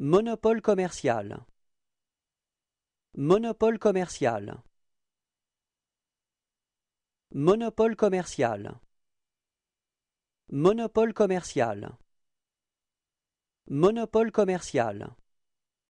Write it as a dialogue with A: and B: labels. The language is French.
A: Monopole commercial. Monopole commercial. Monopole commercial. Monopole commercial. Monopole commercial.